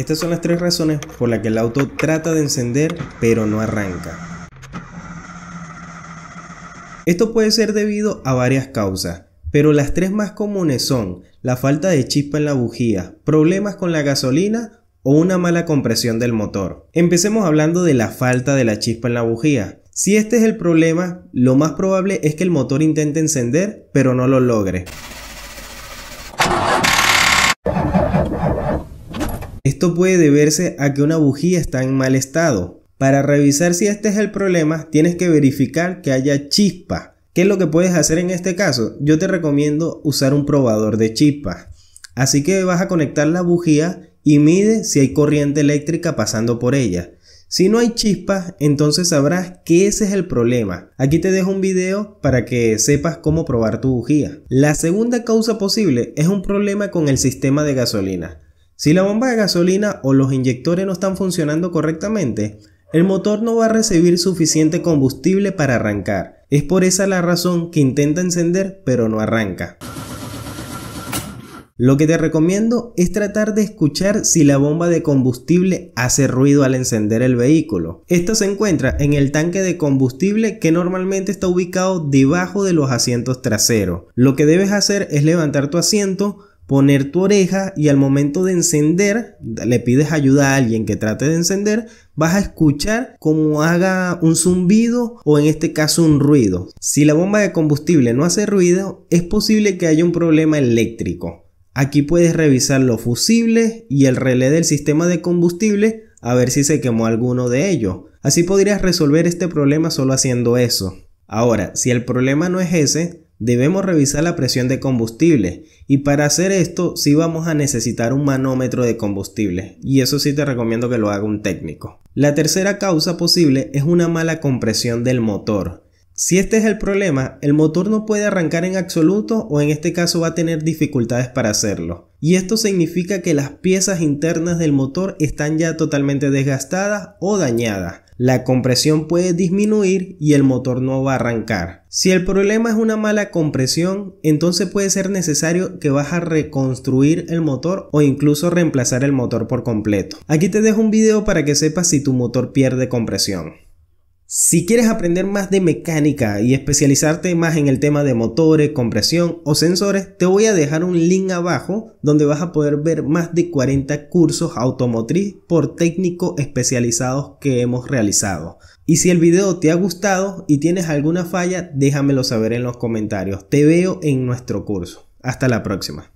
Estas son las tres razones por las que el auto trata de encender pero no arranca. Esto puede ser debido a varias causas, pero las tres más comunes son la falta de chispa en la bujía, problemas con la gasolina o una mala compresión del motor. Empecemos hablando de la falta de la chispa en la bujía. Si este es el problema, lo más probable es que el motor intente encender pero no lo logre. Esto puede deberse a que una bujía está en mal estado. Para revisar si este es el problema, tienes que verificar que haya chispa. ¿Qué es lo que puedes hacer en este caso? Yo te recomiendo usar un probador de chispas. Así que vas a conectar la bujía y mide si hay corriente eléctrica pasando por ella. Si no hay chispas, entonces sabrás que ese es el problema. Aquí te dejo un video para que sepas cómo probar tu bujía. La segunda causa posible es un problema con el sistema de gasolina. Si la bomba de gasolina o los inyectores no están funcionando correctamente, el motor no va a recibir suficiente combustible para arrancar. Es por esa la razón que intenta encender pero no arranca. Lo que te recomiendo es tratar de escuchar si la bomba de combustible hace ruido al encender el vehículo. Esta se encuentra en el tanque de combustible que normalmente está ubicado debajo de los asientos traseros. Lo que debes hacer es levantar tu asiento, poner tu oreja y al momento de encender, le pides ayuda a alguien que trate de encender, vas a escuchar como haga un zumbido o en este caso un ruido. Si la bomba de combustible no hace ruido, es posible que haya un problema eléctrico. Aquí puedes revisar los fusibles y el relé del sistema de combustible a ver si se quemó alguno de ellos. Así podrías resolver este problema solo haciendo eso. Ahora, si el problema no es ese, debemos revisar la presión de combustible y para hacer esto sí vamos a necesitar un manómetro de combustible y eso sí te recomiendo que lo haga un técnico. La tercera causa posible es una mala compresión del motor. Si este es el problema, el motor no puede arrancar en absoluto o en este caso va a tener dificultades para hacerlo. Y esto significa que las piezas internas del motor están ya totalmente desgastadas o dañadas, la compresión puede disminuir y el motor no va a arrancar. Si el problema es una mala compresión, entonces puede ser necesario que vas a reconstruir el motor o incluso reemplazar el motor por completo. Aquí te dejo un video para que sepas si tu motor pierde compresión. Si quieres aprender más de mecánica y especializarte más en el tema de motores, compresión o sensores, te voy a dejar un link abajo donde vas a poder ver más de 40 cursos automotriz por técnico especializados que hemos realizado. Y si el video te ha gustado y tienes alguna falla, déjamelo saber en los comentarios. Te veo en nuestro curso. Hasta la próxima.